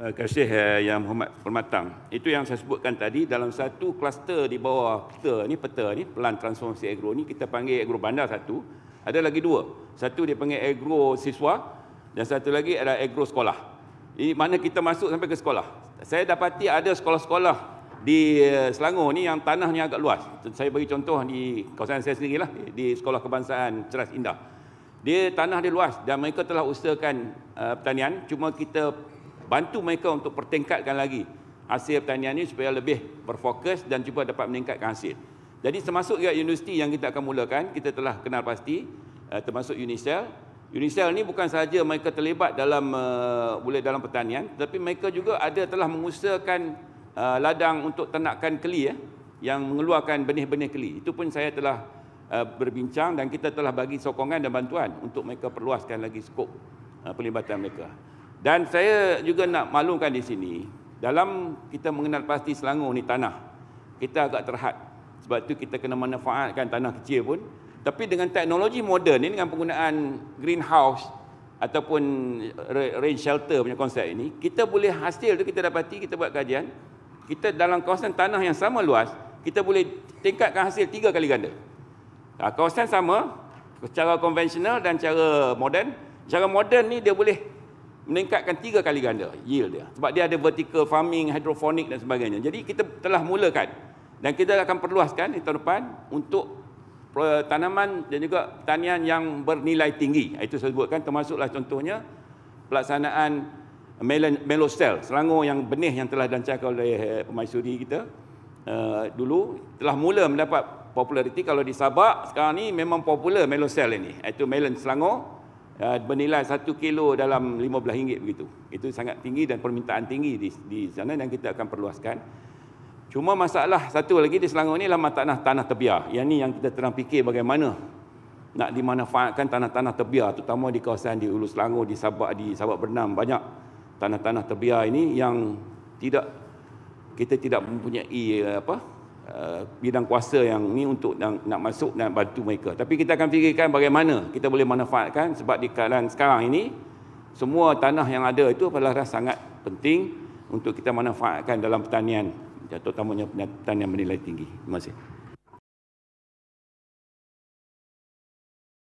Terima eh, kasih eh, yang hormat permatang. Itu yang saya sebutkan tadi dalam satu kluster di bawah peta ni, peta ni, pelan transformasi agro ni kita panggil agro bandar satu. Ada lagi dua. Satu dia panggil agro siswa dan satu lagi ada agro sekolah. Ini mana kita masuk sampai ke sekolah. Saya dapati ada sekolah-sekolah di eh, Selangor ni yang tanahnya agak luas. Saya bagi contoh di kawasan saya sendiri lah, di Sekolah Kebangsaan Ceras Indah. Dia tanah dia luas dan mereka telah usahakan uh, pertanian. Cuma kita bantu mereka untuk pertingkatkan lagi hasil pertanian ini supaya lebih berfokus dan cuba dapat meningkatkan hasil. Jadi termasuk juga universiti yang kita akan mulakan, kita telah kenal pasti eh, termasuk Unisel. Unisel ini bukan sahaja mereka terlibat dalam eh, boleh dalam pertanian, tapi mereka juga ada telah mengusahakan eh, ladang untuk ternakan keli ya, yang mengeluarkan benih-benih keli. Itu pun saya telah berbincang dan kita telah bagi sokongan dan bantuan untuk mereka perluaskan lagi skop pelibatan mereka. Dan saya juga nak maklumkan di sini, dalam kita mengenal pasti Selangor ni tanah, kita agak terhad. Sebab tu kita kena manfaatkan tanah kecil pun. Tapi dengan teknologi moden ni dengan penggunaan greenhouse ataupun rain shelter punya konsep ini, kita boleh hasil tu kita dapati kita buat kajian, kita dalam kawasan tanah yang sama luas, kita boleh tingkatkan hasil tiga kali ganda. Ha, kawasan sama, cara konvensional dan cara moden. Cara moden ni dia boleh meningkatkan tiga kali ganda yield dia sebab dia ada vertical farming hydroponic dan sebagainya jadi kita telah mulakan dan kita akan perluaskan di tahun depan untuk eh, tanaman dan juga pertanian yang bernilai tinggi ah, itu saya sebutkan termasuklah contohnya pelaksanaan melon, melostel selangor yang benih yang telah dancak oleh eh, pemaisuri kita uh, dulu telah mula mendapat populariti kalau di Sabah sekarang ni memang popular melostel ini iaitu melon selangor Eh, bernilai 1 kilo dalam RM15 begitu. Itu sangat tinggi dan permintaan tinggi di, di sana dan kita akan perluaskan. Cuma masalah satu lagi di Selangor ni lama tanah tanah terbiar. Yang ni yang kita terang fikir bagaimana nak dimanfaatkan tanah-tanah terbiar terutama di kawasan di Ulu Selangor, di Sabak, di Sabak Bernam banyak tanah-tanah terbiar ini yang tidak kita tidak mempunyai eh, apa Eh, bidang kuasa yang ni untuk nak, nak masuk dan bantu mereka. Tapi kita akan fikirkan bagaimana kita boleh manfaatkan sebab di keadaan sekarang ini semua tanah yang ada itu adalah sangat penting untuk kita manfaatkan dalam pertanian terutamanya pertanian bernilai tinggi. Terima kasih.